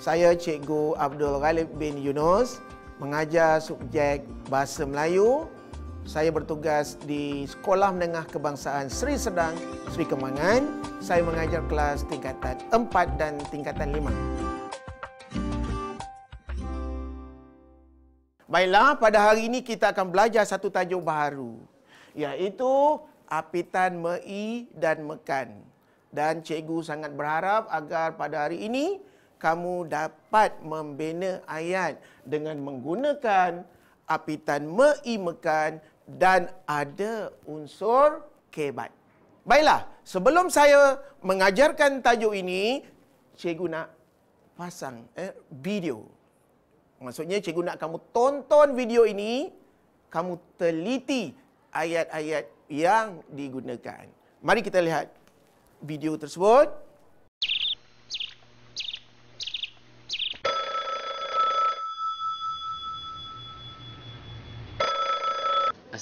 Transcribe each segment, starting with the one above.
Saya Cikgu Abdul Ghalib bin Yunus mengajar subjek Bahasa Melayu. Saya bertugas di Sekolah Menengah Kebangsaan Seri Sedang, Seri Kemangan. Saya mengajar kelas tingkatan 4 dan tingkatan 5. Baiklah, pada hari ini kita akan belajar satu tajuk baru iaitu apitan mei dan mekan. Dan cikgu sangat berharap agar pada hari ini kamu dapat membina ayat dengan menggunakan apitan meimekan dan ada unsur kebat. Baiklah, sebelum saya mengajarkan tajuk ini, cikgu nak pasang eh, video. Maksudnya cikgu nak kamu tonton video ini, kamu teliti ayat-ayat yang digunakan. Mari kita lihat video tersebut.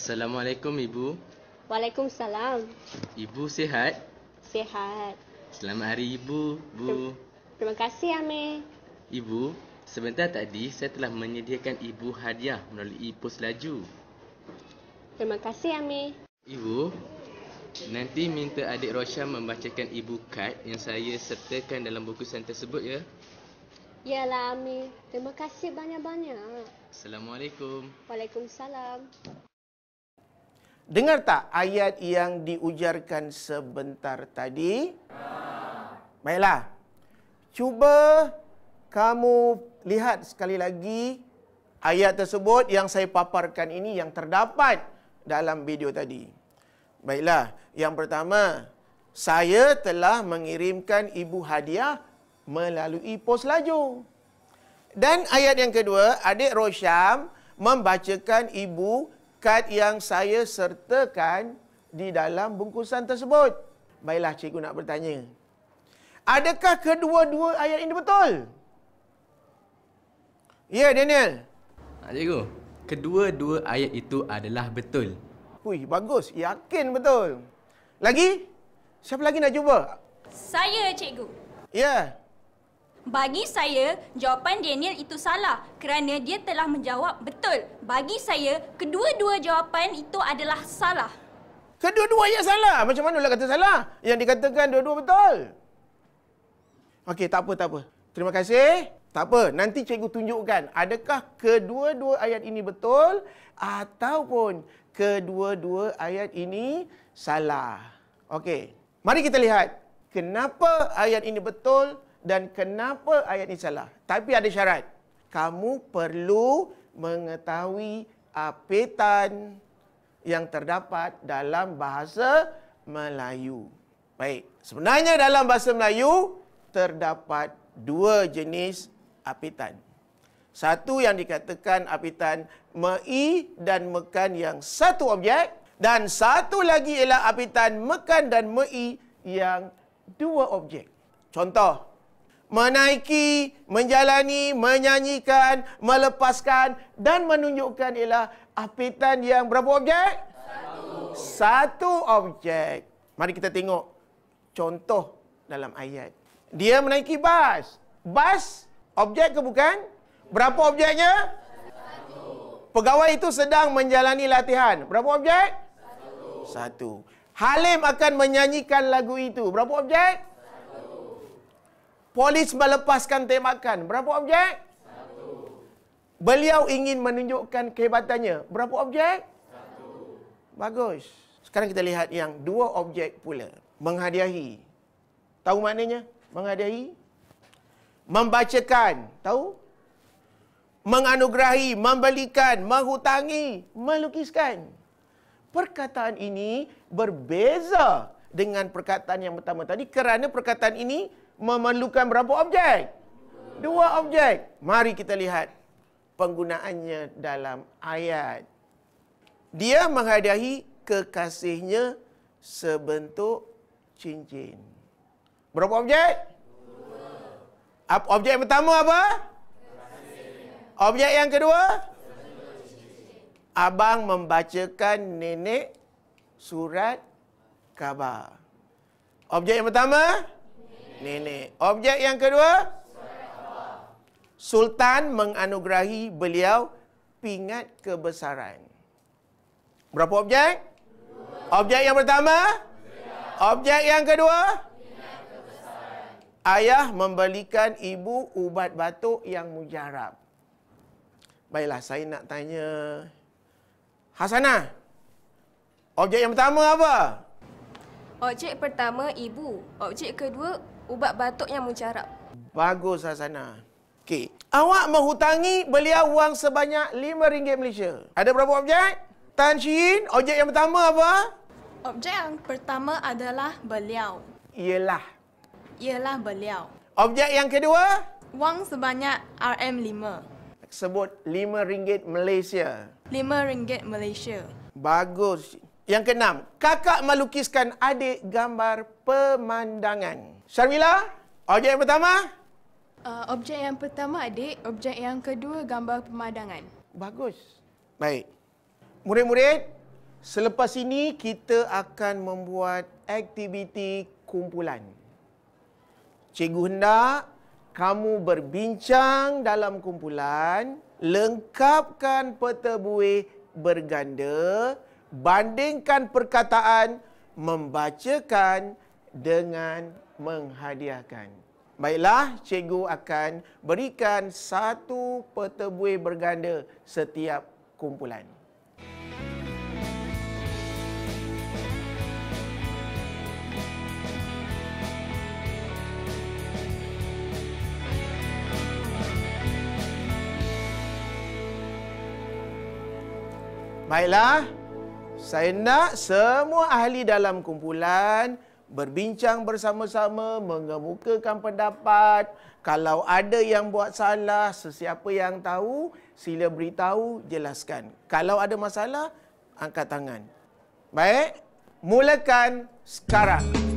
Assalamualaikum Ibu Waalaikumsalam Ibu sihat? Sihat Selamat hari Ibu Bu. Ter- terima kasih Amir Ibu, sebentar tadi saya telah menyediakan Ibu hadiah melalui pos laju Terima kasih Amir Ibu, nanti minta adik Rosha membacakan Ibu kad yang saya sertakan dalam buku bungkusan tersebut ya Yalah Amir, terima kasih banyak-banyak Assalamualaikum Waalaikumsalam Dengar tak ayat yang diujarkan sebentar tadi? Baiklah. Cuba kamu lihat sekali lagi ayat tersebut yang saya paparkan ini yang terdapat dalam video tadi. Baiklah, yang pertama, saya telah mengirimkan ibu hadiah melalui pos laju. Dan ayat yang kedua, adik Rosyam membacakan ibu kad yang saya sertakan di dalam bungkusan tersebut. Baiklah cikgu nak bertanya. Adakah kedua-dua ayat ini betul? Ya, Daniel. Ha, cikgu, kedua-dua ayat itu adalah betul. Wih, bagus. Yakin betul. Lagi? Siapa lagi nak cuba? Saya, cikgu. Ya. Yeah. Bagi saya, jawapan Daniel itu salah kerana dia telah menjawab betul. Bagi saya, kedua-dua jawapan itu adalah salah. Kedua-dua ayat salah. Macam mana nak kata salah? Yang dikatakan dua-dua betul. Okey, tak apa, tak apa. Terima kasih. Tak apa, nanti cikgu tunjukkan adakah kedua-dua ayat ini betul ataupun kedua-dua ayat ini salah. Okey, mari kita lihat kenapa ayat ini betul dan kenapa ayat ini salah. Tapi ada syarat. Kamu perlu mengetahui apitan yang terdapat dalam bahasa Melayu. Baik, sebenarnya dalam bahasa Melayu terdapat dua jenis apitan. Satu yang dikatakan apitan mei dan mekan yang satu objek dan satu lagi ialah apitan mekan dan mei yang dua objek. Contoh, menaiki, menjalani, menyanyikan, melepaskan dan menunjukkan ialah apitan yang berapa objek? Satu. Satu objek. Mari kita tengok contoh dalam ayat. Dia menaiki bas. Bas objek ke bukan? Berapa objeknya? Satu. Pegawai itu sedang menjalani latihan. Berapa objek? Satu. Satu. Halim akan menyanyikan lagu itu. Berapa objek? polis melepaskan tembakan. Berapa objek? Satu. Beliau ingin menunjukkan kehebatannya. Berapa objek? Satu. Bagus. Sekarang kita lihat yang dua objek pula. Menghadiahi. Tahu maknanya? Menghadiahi. Membacakan. Tahu? Menganugerahi, membelikan, menghutangi, melukiskan. Perkataan ini berbeza dengan perkataan yang pertama tadi kerana perkataan ini memerlukan berapa objek? Dua objek. Mari kita lihat penggunaannya dalam ayat. Dia menghadiahi kekasihnya sebentuk cincin. Berapa objek? Dua. Ab- objek yang pertama apa? Kekasihnya. Objek yang kedua? Abang membacakan nenek surat khabar. Objek yang pertama? Kekasihnya nenek. Objek yang kedua? Sultan menganugerahi beliau pingat kebesaran. Berapa objek? Objek yang pertama? Objek yang kedua? Ayah membelikan ibu ubat batuk yang mujarab. Baiklah, saya nak tanya. Hasanah, objek yang pertama apa? Objek pertama ibu, objek kedua ubat batuk yang mujarab. Bagus Hasana. Okey. Awak menghutangi beliau wang sebanyak RM5 Malaysia. Ada berapa objek? Tan Shin, objek yang pertama apa? Objek yang pertama adalah beliau. Ialah. Ialah beliau. Objek yang kedua? Wang sebanyak RM5. Sebut RM5 Malaysia. RM5 Malaysia. Bagus. Yang keenam, kakak melukiskan adik gambar pemandangan. Sharmila, objek yang pertama? Uh, objek yang pertama adik, objek yang kedua gambar pemandangan. Bagus. Baik. Murid-murid, selepas ini kita akan membuat aktiviti kumpulan. Cikgu hendak kamu berbincang dalam kumpulan, lengkapkan peta buih berganda bandingkan perkataan membacakan dengan menghadiahkan. Baiklah, cikgu akan berikan satu peta buih berganda setiap kumpulan. Baiklah, saya nak semua ahli dalam kumpulan berbincang bersama-sama, mengemukakan pendapat. Kalau ada yang buat salah, sesiapa yang tahu, sila beritahu, jelaskan. Kalau ada masalah, angkat tangan. Baik, mulakan sekarang. Sekarang.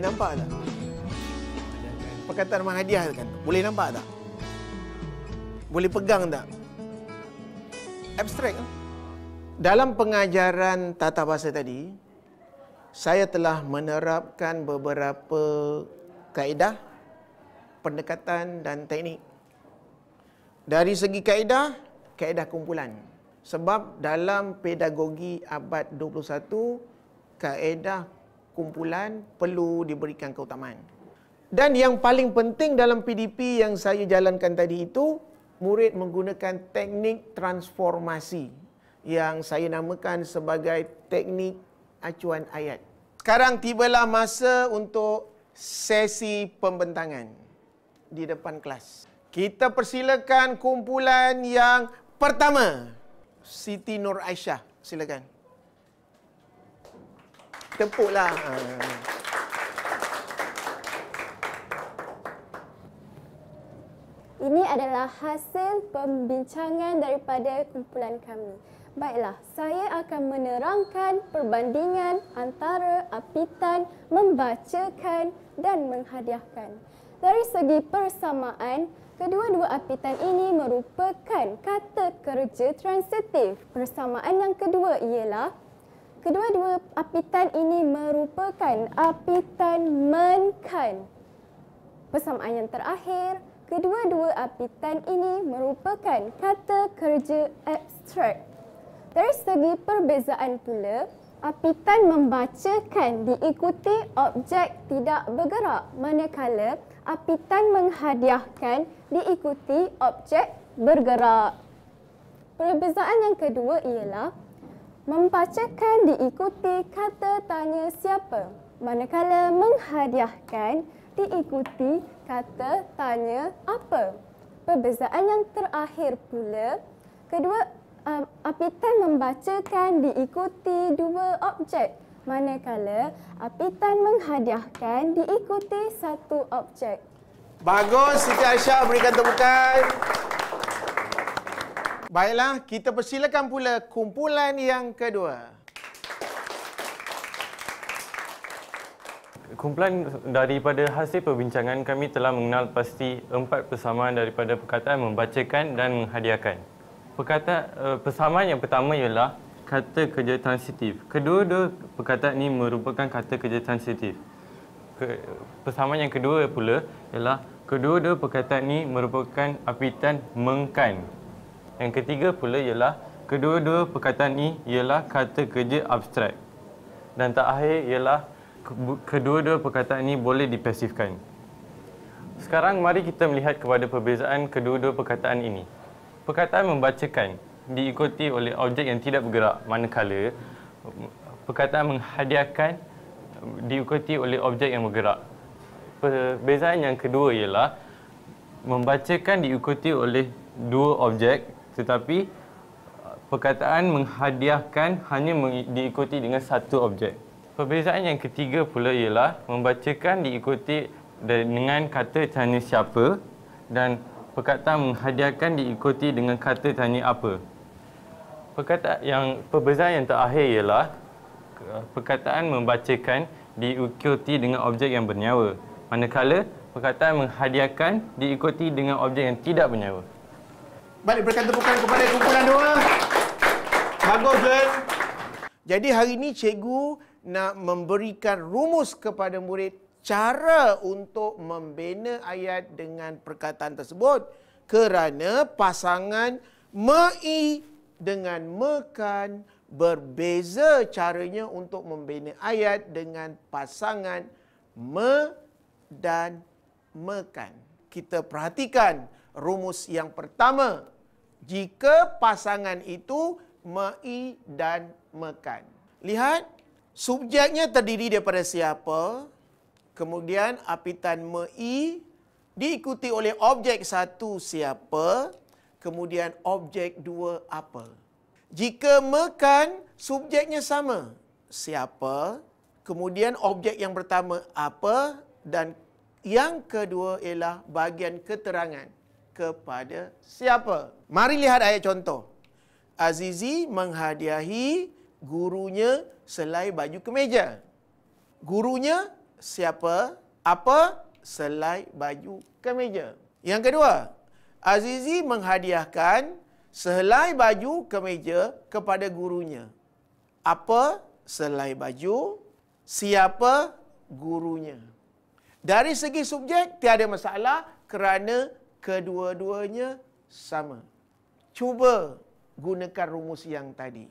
boleh nampak tak? Perkataan Mahathir kan, boleh nampak tak? Boleh pegang tak? Abstrak. Dalam pengajaran tata bahasa tadi, saya telah menerapkan beberapa kaedah, pendekatan dan teknik. Dari segi kaedah, kaedah kumpulan. Sebab dalam pedagogi abad 21, kaedah kumpulan perlu diberikan keutamaan. Dan yang paling penting dalam PDP yang saya jalankan tadi itu, murid menggunakan teknik transformasi yang saya namakan sebagai teknik acuan ayat. Sekarang tibalah masa untuk sesi pembentangan di depan kelas. Kita persilakan kumpulan yang pertama. Siti Nur Aisyah, silakan tepuklah. Ah. Ini adalah hasil pembincangan daripada kumpulan kami. Baiklah, saya akan menerangkan perbandingan antara apitan, membacakan dan menghadiahkan. Dari segi persamaan, kedua-dua apitan ini merupakan kata kerja transitif. Persamaan yang kedua ialah Kedua-dua apitan ini merupakan apitan menkan. Persamaan yang terakhir, kedua-dua apitan ini merupakan kata kerja abstrak. Dari segi perbezaan pula, apitan membacakan diikuti objek tidak bergerak manakala apitan menghadiahkan diikuti objek bergerak. Perbezaan yang kedua ialah Membacakan diikuti kata tanya siapa. Manakala menghadiahkan diikuti kata tanya apa. Perbezaan yang terakhir pula, kedua ah, apitan membacakan diikuti dua objek. Manakala apitan menghadiahkan diikuti satu objek. Bagus, Siti Aisyah berikan tepukan. Baiklah, kita persilakan pula kumpulan yang kedua. Kumpulan daripada hasil perbincangan kami telah mengenal pasti empat persamaan daripada perkataan membacakan dan menghadiahkan. Perkataan eh, persamaan yang pertama ialah kata kerja transitif. Kedua-dua perkataan ini merupakan kata kerja transitif. Persamaan yang kedua pula ialah kedua-dua perkataan ini merupakan apitan mengkan. Yang ketiga pula ialah kedua-dua perkataan ini ialah kata kerja abstrak. Dan tak terakhir ialah kedua-dua perkataan ini boleh dipasifkan. Sekarang mari kita melihat kepada perbezaan kedua-dua perkataan ini. Perkataan membacakan diikuti oleh objek yang tidak bergerak manakala perkataan menghadiahkan diikuti oleh objek yang bergerak. Perbezaan yang kedua ialah membacakan diikuti oleh dua objek tetapi uh, perkataan menghadiahkan hanya diikuti dengan satu objek. Perbezaan yang ketiga pula ialah membacakan diikuti dengan kata tanya siapa dan perkataan menghadiahkan diikuti dengan kata tanya apa. Perkataan yang perbezaan yang terakhir ialah uh, perkataan membacakan diikuti dengan objek yang bernyawa. Manakala perkataan menghadiahkan diikuti dengan objek yang tidak bernyawa. Balik berikan tepukan kepada kumpulan dua. Bagus, Zul. Jadi hari ini cikgu nak memberikan rumus kepada murid cara untuk membina ayat dengan perkataan tersebut. Kerana pasangan me'i dengan mekan berbeza caranya untuk membina ayat dengan pasangan me dan mekan. Kita perhatikan rumus yang pertama jika pasangan itu mei dan mekan. Lihat subjeknya terdiri daripada siapa? Kemudian apitan mei diikuti oleh objek satu siapa? Kemudian objek dua apa? Jika mekan subjeknya sama siapa? Kemudian objek yang pertama apa dan yang kedua ialah bahagian keterangan kepada siapa? Mari lihat ayat contoh. Azizi menghadiahi gurunya selai baju kemeja. Gurunya siapa? Apa? Selai baju kemeja. Yang kedua, Azizi menghadiahkan selai baju kemeja kepada gurunya. Apa? Selai baju. Siapa? Gurunya. Dari segi subjek, tiada masalah kerana kedua-duanya sama. Cuba gunakan rumus yang tadi.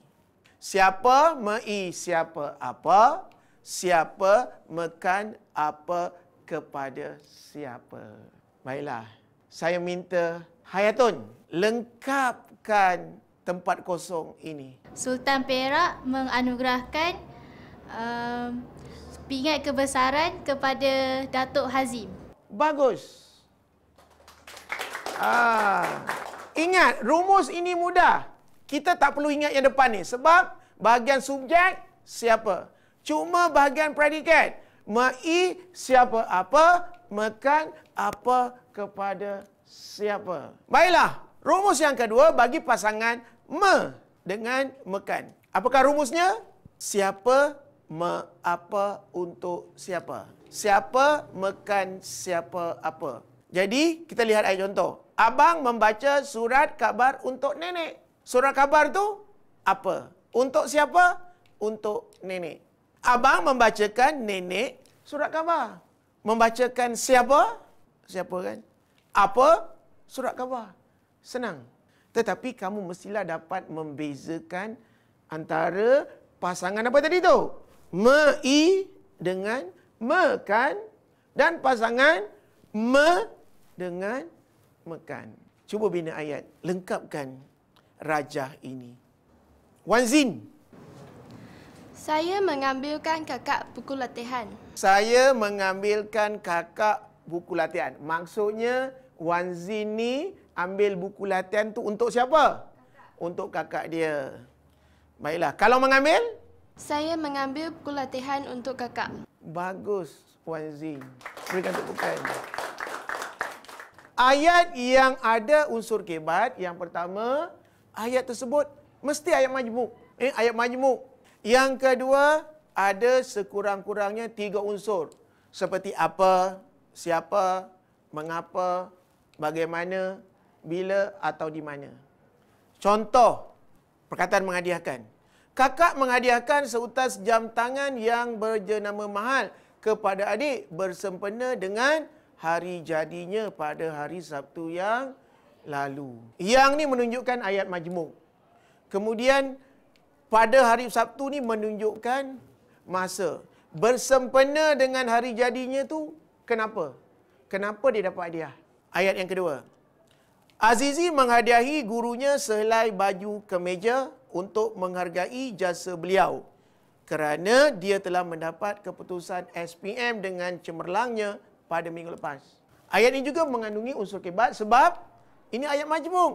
Siapa mei siapa apa, siapa mekan apa kepada siapa. Baiklah, saya minta Hayatun lengkapkan tempat kosong ini. Sultan Perak menganugerahkan um, pingat kebesaran kepada Datuk Hazim. Bagus. Ah. Ingat, rumus ini mudah. Kita tak perlu ingat yang depan ni. Sebab bahagian subjek, siapa? Cuma bahagian predikat. Me'i, siapa? Apa? Mekan, apa? Kepada siapa? Baiklah, rumus yang kedua bagi pasangan me dengan mekan. Apakah rumusnya? Siapa, me, apa, untuk siapa? Siapa, mekan, siapa, apa? Jadi, kita lihat ayat contoh abang membaca surat kabar untuk nenek. Surat kabar tu apa? Untuk siapa? Untuk nenek. Abang membacakan nenek surat kabar. Membacakan siapa? Siapa kan? Apa? Surat kabar? Senang. Tetapi kamu mestilah dapat membezakan antara pasangan apa tadi tu? Me-i dengan me-kan dan pasangan me dengan me makan. Cuba bina ayat, lengkapkan rajah ini. Wan Zin. Saya mengambilkan kakak buku latihan. Saya mengambilkan kakak buku latihan. Maksudnya Wan Zin ni ambil buku latihan tu untuk siapa? Kakak. Untuk kakak dia. Baiklah, kalau mengambil? Saya mengambil buku latihan untuk kakak. Bagus Wan Zin. Berikan tepukan. Terima kasih ayat yang ada unsur kebat yang pertama ayat tersebut mesti ayat majmuk eh ayat majmuk yang kedua ada sekurang-kurangnya tiga unsur seperti apa siapa mengapa bagaimana bila atau di mana contoh perkataan menghadiahkan kakak menghadiahkan seutas jam tangan yang berjenama mahal kepada adik bersempena dengan hari jadinya pada hari Sabtu yang lalu. Yang ni menunjukkan ayat majmuk. Kemudian pada hari Sabtu ni menunjukkan masa. Bersempena dengan hari jadinya tu kenapa? Kenapa dia dapat hadiah? Ayat yang kedua. Azizi menghadiahi gurunya sehelai baju kemeja untuk menghargai jasa beliau kerana dia telah mendapat keputusan SPM dengan cemerlangnya pada minggu lepas. Ayat ini juga mengandungi unsur kebat sebab ini ayat majmuk.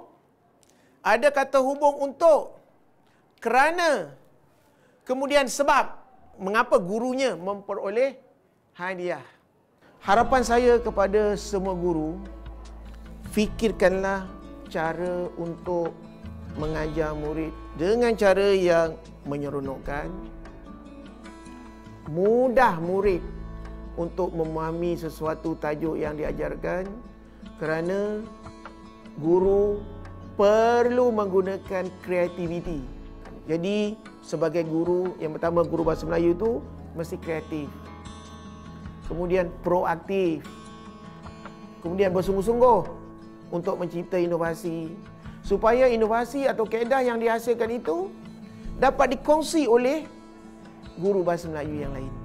Ada kata hubung untuk kerana kemudian sebab mengapa gurunya memperoleh hadiah. Harapan saya kepada semua guru fikirkanlah cara untuk mengajar murid dengan cara yang menyeronokkan mudah murid untuk memahami sesuatu tajuk yang diajarkan kerana guru perlu menggunakan kreativiti. Jadi sebagai guru yang pertama guru bahasa Melayu itu mesti kreatif. Kemudian proaktif. Kemudian bersungguh-sungguh untuk mencipta inovasi supaya inovasi atau kaedah yang dihasilkan itu dapat dikongsi oleh guru bahasa Melayu yang lain.